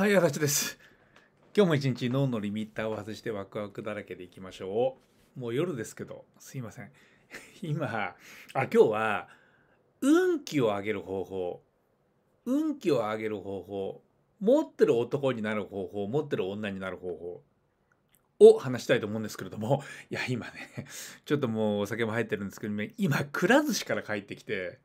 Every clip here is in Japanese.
はい、足ちです。今日も一日脳のリミッターを外してワクワクだらけでいきましょう。もう夜ですけど、すいません。今、あ、今日は、運気を上げる方法、運気を上げる方法、持ってる男になる方法、持ってる女になる方法を話したいと思うんですけれども、いや、今ね、ちょっともうお酒も入ってるんですけど、今、くら寿司から帰ってきて、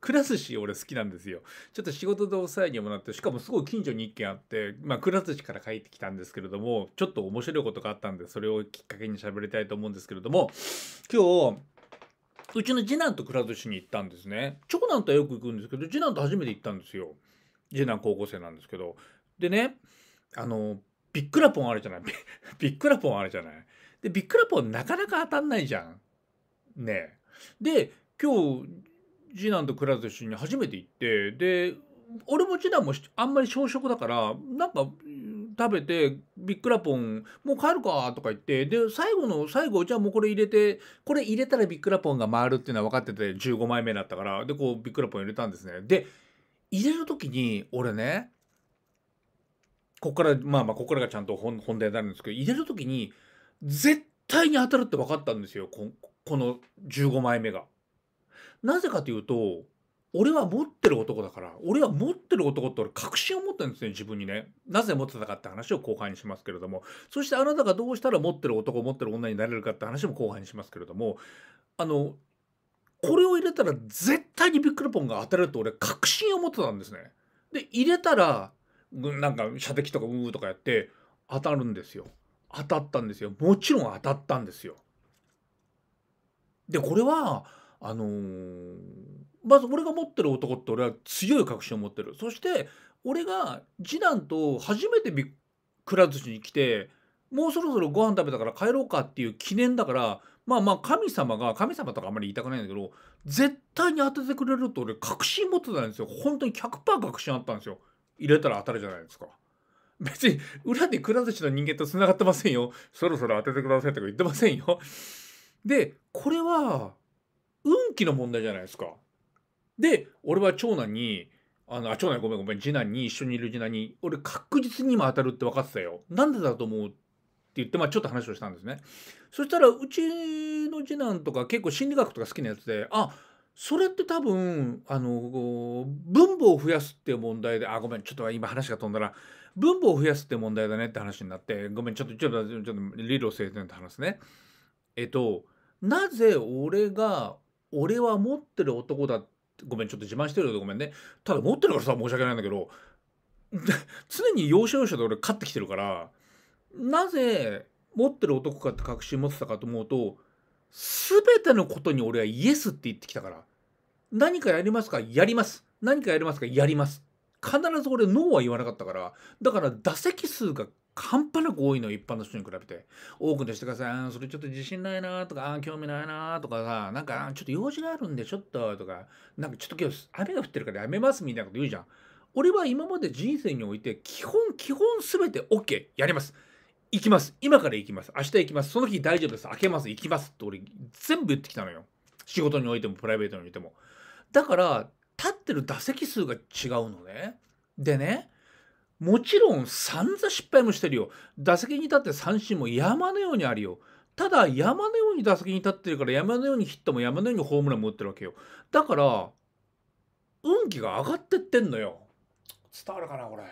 くら寿司俺好きなんですよ。ちょっと仕事でお世話にもなって、しかもすごい近所に一軒あって、まあ、くら寿司から帰ってきたんですけれども、ちょっと面白いことがあったんで、それをきっかけに喋りたいと思うんですけれども、今日、うちの次男とくら寿司に行ったんですね。長男とはよく行くんですけど、次男と初めて行ったんですよ。次男高校生なんですけど。でね、あの、ビックラポンあるじゃない。ビックラポンあるじゃない。で、ビックラポンなかなか当たんないじゃん。ねで、今日、次男と暮らすに初めて行ってで俺も次男もあんまり小食だからなんか食べてビッグラポンもう帰るかとか言ってで最後の最後じゃあもうこれ入れてこれ入れたらビッグラポンが回るっていうのは分かってて15枚目だったからでこうビッグラポン入れたんですねで入れる時に俺ねここからまあまあここからがちゃんと本本題になるんですけど入れる時に絶対に当たるって分かったんですよこの15枚目が。なぜかというと、俺は持ってる男だから、俺は持ってる男って俺確信を持ってるんですね、自分にね。なぜ持ってたかって話を後半にしますけれども、そしてあなたがどうしたら持ってる男、持ってる女になれるかって話も後半にしますけれども、あの、これを入れたら絶対にビックルポンが当たると俺確信を持ってたんですね。で、入れたら、なんか射的とかうーとかやって当たるんですよ。当たったんですよ。もちろん当たったんですよ。で、これは、あのー、まず俺が持ってる男って俺は強い確信を持ってるそして俺が次男と初めてくら寿司に来てもうそろそろご飯食べたから帰ろうかっていう記念だからまあまあ神様が神様とかあんまり言いたくないんだけど絶対に当ててくれると俺確信持ってたんですよ本当に100%確信あったんですよ入れたら当たるじゃないですか別に裏でくら寿司の人間と繋がってませんよそろそろ当ててくださいとか言ってませんよでこれは期の問題じゃないですか。で俺は長男にあのあ長男ごめんごめん次男に一緒にいる次男に俺確実に今当たるって分かってたよなんでだと思うって言って、まあ、ちょっと話をしたんですねそしたらうちの次男とか結構心理学とか好きなやつであそれって多分あの分母を増やすっていう問題であごめんちょっと今話が飛んだら分母を増やすって問題だねって話になってごめんちょっとちょっとちょっと理路整然って話ねえっとなぜ俺が俺は持ってる男だごめんちょっと自慢してるけごめんねただ持ってるからさ申し訳ないんだけど常 に要所要所で俺勝ってきてるからなぜ持ってる男かって確信持ってたかと思うと全てのことに俺はイエスって言ってきたから何かやりますかやります何かやりますかやります必ず俺ノーは言わなかったからだから打席数が半端なく多いの一般の人に比べて多くの人がさ「それちょっと自信ないな」とか「興味ないな」とかさ「なんかちょっと用事があるんでちょっと」とか「なんかちょっと今日雨が降ってるからやめます」みたいなこと言うじゃん。俺は今まで人生において基本基本全て OK やります。行きます。今から行きます。明日行きます。その日大丈夫です。開けます。行きます。って俺全部言ってきたのよ。仕事においてもプライベートにおいても。だから立ってる打席数が違うのね。でねもちろん散々失敗もしてるよ。打席に立って三振も山のようにあるよ。ただ山のように打席に立ってるから山のようにヒットも山のようにホームランも打ってるわけよ。だから、運気が上がってってんのよ。伝わるかな、これ。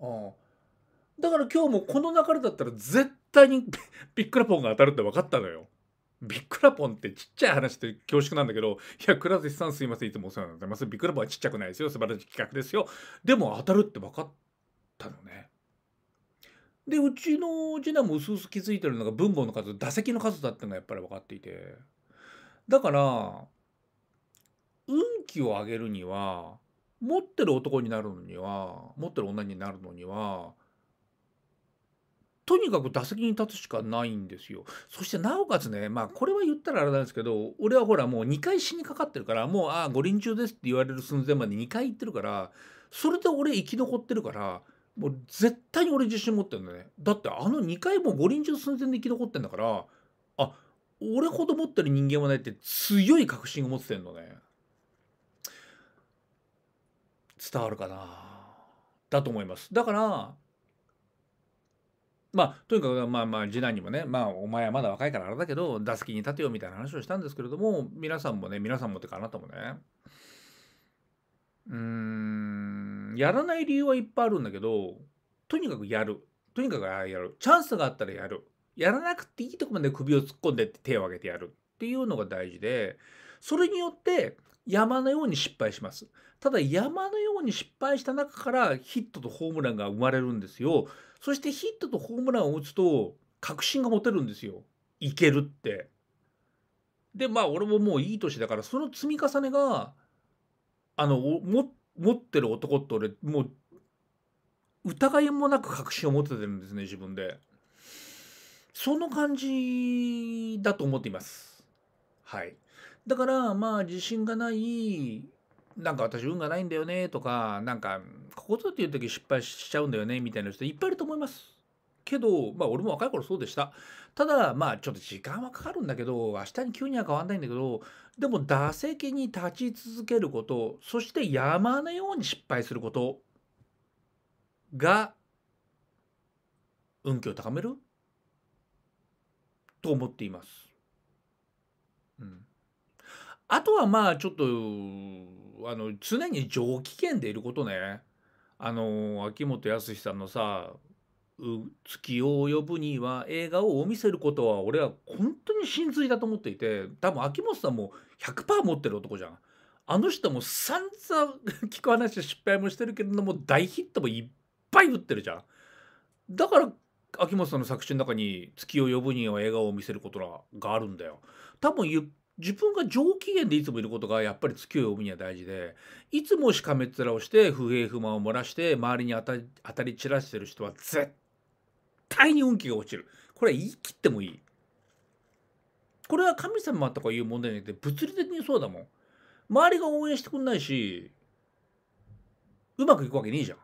うん。だから今日もこの流れだったら絶対にピ ックラポンが当たるって分かったのよ。ビックラポンってちっちゃい話って恐縮なんだけど、いや、倉敷さんすいません、いつもお世話になってます。ビックラポンはちっちゃくないですよ。素晴らしい企画ですよ。でも当たるって分かったのね。で、うちの次男もうすうす気づいてるのが文豪の数、打席の数だってのがやっぱり分かっていて。だから、運気を上げるには、持ってる男になるのには、持ってる女になるのには、とにかく打席に立つしかないんですよ。そしてなおかつね、まあ、これは言ったらあれなんですけど、俺はほら、もう2回死にかかってるから、もう、ああ、五輪中ですって言われる寸前まで2回行ってるから、それで俺生き残ってるから、もう絶対に俺自信持ってるんだね。だってあの2回も五輪中寸前で生き残ってんだから、あ俺ほど持ってる人間はないって強い確信を持ってんのね。伝わるかなだと思います。だから、まあとにかくまあまあ次男にもねまあお前はまだ若いからあれだけど打席に立てよみたいな話をしたんですけれども皆さんもね皆さんもってかあなたもねうーんやらない理由はいっぱいあるんだけどとにかくやるとにかくやるチャンスがあったらやるやらなくていいとこまで首を突っ込んで手を挙げてやるっていうのが大事でそれによって山のように失敗します。ただ山のように失敗した中からヒットとホームランが生まれるんですよ。そしてヒットとホームランを打つと確信が持てるんですよ。いけるって。でまあ俺ももういい年だからその積み重ねがあの持ってる男って俺もう疑いもなく確信を持ててるんですね自分で。その感じだと思っています。はい。だからまあ自信がないなんか私運がないんだよねとかなんかここぞっていう時失敗しちゃうんだよねみたいな人いっぱいいると思います。けど、まあ俺も若い頃そうでした。ただ、まあちょっと時間はかかるんだけど、明日に急には変わんないんだけど、でも打席に立ち続けること、そして山のように失敗することが、運気を高めると思っています。うん。あとはまあちょっとあの常に上機嫌でいることねあの秋元康さんのさ「月を呼ぶには映画を見せることは俺は本当に真髄だと思っていて多分秋元さんも100%持ってる男じゃん。あの人も散々聞く話失敗もしてるけども大ヒットもいっぱい打ってるじゃん。だから秋元さんの作詞の中に「月を呼ぶには笑顔を見せることがあるんだよ。多分ゆっ自分が上機嫌でいつもいることがやっぱり月を読むには大事でいつもしかめっ面をして不平不満を漏らして周りに当たり当たり散らしてる人は絶対に運気が落ちるこれは言い切ってもいいこれは神様とかいう問題じゃなくて物理的にそうだもん周りが応援してくんないしうまくいくわけねえじゃん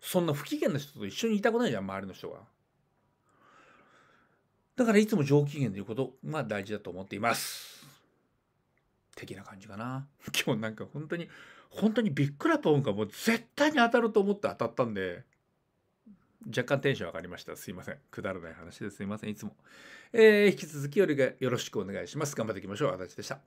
そんな不機嫌な人と一緒にいたくないじゃん周りの人がだからいつも上機嫌でいうことが大事だと思っています的な感じかな。今日なんか本当に、本当にビッグラポンがもう絶対に当たると思って当たったんで、若干テンション上がりました。すいません。くだらない話ですいません。いつも。えー、引き続きよりがよろしくお願いします。頑張っていきましょう。私でした。